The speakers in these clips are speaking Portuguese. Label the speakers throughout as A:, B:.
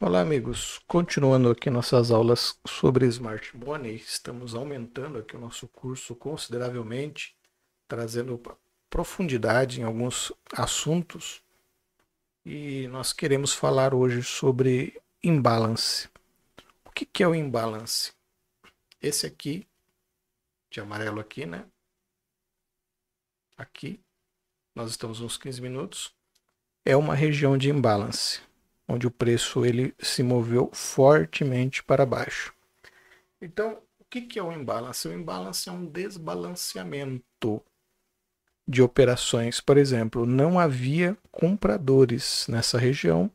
A: Olá, amigos. Continuando aqui nossas aulas sobre Smart Money, estamos aumentando aqui o nosso curso consideravelmente, trazendo profundidade em alguns assuntos. E nós queremos falar hoje sobre imbalance. O que, que é o imbalance? Esse aqui, de amarelo aqui, né? Aqui, nós estamos uns 15 minutos. É uma região de imbalance onde o preço ele se moveu fortemente para baixo. Então, o que, que é o imbalance? O imbalance é um desbalanceamento de operações. Por exemplo, não havia compradores nessa região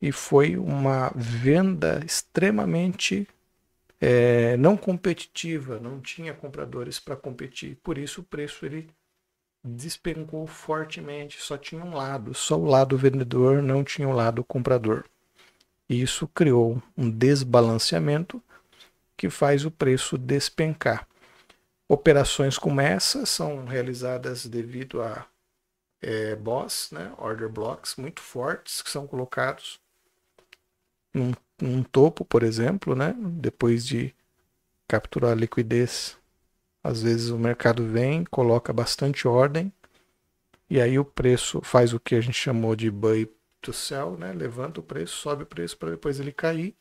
A: e foi uma venda extremamente é, não competitiva, não tinha compradores para competir. Por isso o preço ele despencou fortemente, só tinha um lado, só o lado vendedor, não tinha o lado comprador. E isso criou um desbalanceamento que faz o preço despencar. Operações como essa são realizadas devido a é, né, order blocks muito fortes que são colocados num, num topo, por exemplo, né, depois de capturar a liquidez às vezes o mercado vem, coloca bastante ordem, e aí o preço faz o que a gente chamou de buy to sell, né? Levanta o preço, sobe o preço para depois ele cair.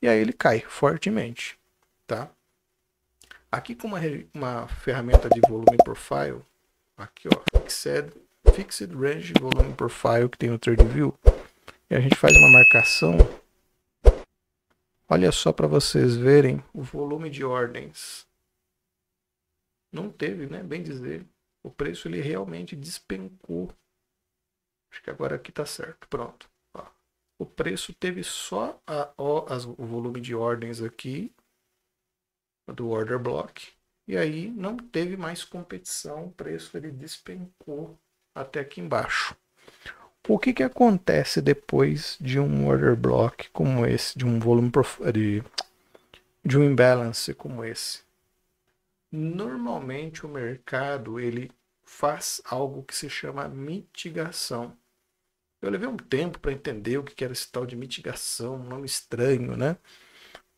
A: E aí ele cai fortemente, tá? Aqui com uma, uma ferramenta de volume profile, aqui ó, fixed, fixed range volume profile que tem no TradeView. view, e a gente faz uma marcação. Olha só para vocês verem o volume de ordens não teve, né? Bem dizer, o preço ele realmente despencou. Acho que agora aqui tá certo. Pronto. Ó. O preço teve só a, ó, as, o volume de ordens aqui do order block. E aí não teve mais competição, o preço ele despencou até aqui embaixo. O que, que acontece depois de um order block como esse, de um volume de, de um imbalance como esse? normalmente o mercado ele faz algo que se chama mitigação. Eu levei um tempo para entender o que era esse tal de mitigação, um nome estranho, né?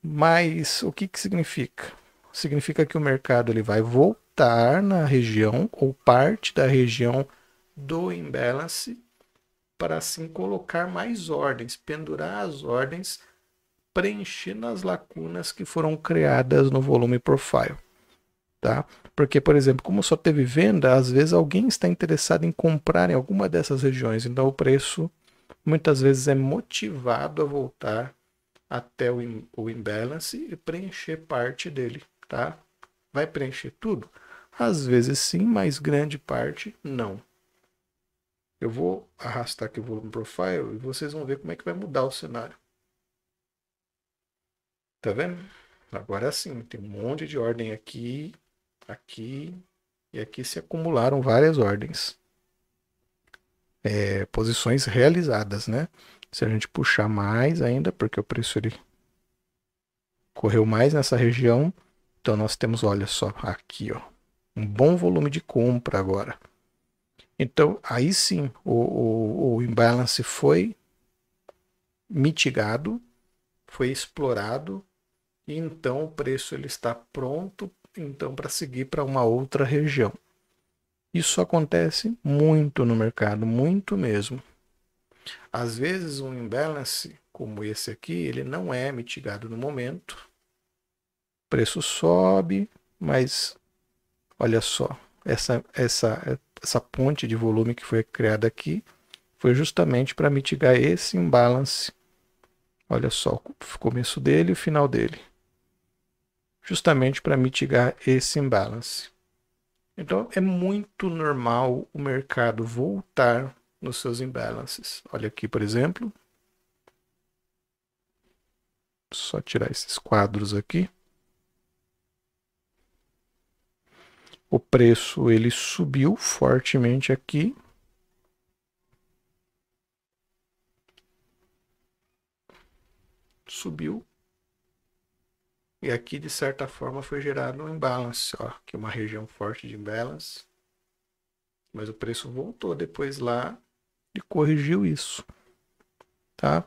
A: Mas o que, que significa? Significa que o mercado ele vai voltar na região ou parte da região do imbalance para assim colocar mais ordens, pendurar as ordens, preenchendo as lacunas que foram criadas no volume profile. Tá? Porque, por exemplo, como só teve venda, às vezes alguém está interessado em comprar em alguma dessas regiões, então o preço muitas vezes é motivado a voltar até o, o imbalance e preencher parte dele, tá? Vai preencher tudo? Às vezes sim, mas grande parte não. Eu vou arrastar aqui o volume profile e vocês vão ver como é que vai mudar o cenário. Tá vendo? Agora sim, tem um monte de ordem aqui Aqui e aqui se acumularam várias ordens. É, posições realizadas, né? Se a gente puxar mais ainda, porque o preço ele correu mais nessa região, então nós temos, olha só, aqui, ó, um bom volume de compra agora. Então, aí sim, o, o, o imbalance foi mitigado, foi explorado, e então o preço ele está pronto então para seguir para uma outra região. Isso acontece muito no mercado, muito mesmo. Às vezes um imbalance como esse aqui, ele não é mitigado no momento. O preço sobe, mas olha só, essa essa essa ponte de volume que foi criada aqui foi justamente para mitigar esse imbalance. Olha só o começo dele e o final dele justamente para mitigar esse imbalance. Então é muito normal o mercado voltar nos seus imbalances. Olha aqui, por exemplo. Só tirar esses quadros aqui. O preço ele subiu fortemente aqui. Subiu e aqui, de certa forma, foi gerado um imbalance, ó, que é uma região forte de imbalance. Mas o preço voltou depois lá e corrigiu isso. Tá?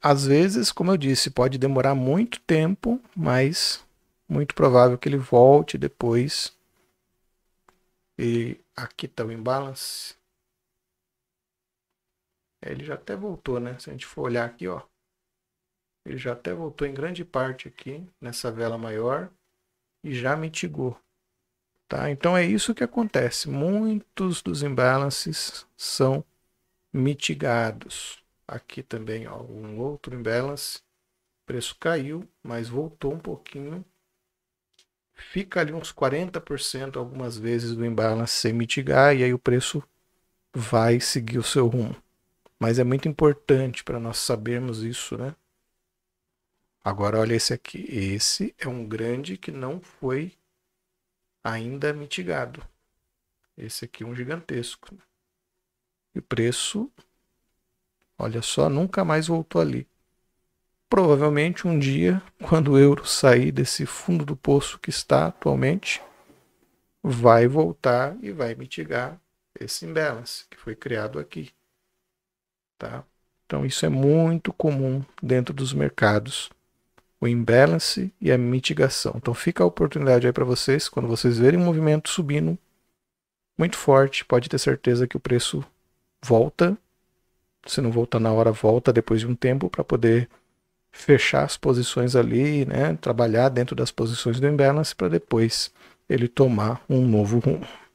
A: Às vezes, como eu disse, pode demorar muito tempo, mas muito provável que ele volte depois. E aqui está o imbalance. É, ele já até voltou, né? Se a gente for olhar aqui, ó. Ele já até voltou em grande parte aqui nessa vela maior e já mitigou. Tá? Então é isso que acontece. Muitos dos imbalances são mitigados. Aqui também ó, um outro imbalance. O preço caiu, mas voltou um pouquinho. Fica ali uns 40% algumas vezes do imbalance sem mitigar e aí o preço vai seguir o seu rumo. Mas é muito importante para nós sabermos isso, né? Agora olha esse aqui. Esse é um grande que não foi ainda mitigado. Esse aqui é um gigantesco. E o preço, olha só, nunca mais voltou ali. Provavelmente um dia, quando o euro sair desse fundo do poço que está atualmente, vai voltar e vai mitigar esse imbalance que foi criado aqui. Tá? Então isso é muito comum dentro dos mercados o imbalance e a mitigação. Então fica a oportunidade aí para vocês, quando vocês verem um movimento subindo muito forte, pode ter certeza que o preço volta, se não voltar na hora, volta depois de um tempo para poder fechar as posições ali, né, trabalhar dentro das posições do imbalance para depois ele tomar um novo rumo.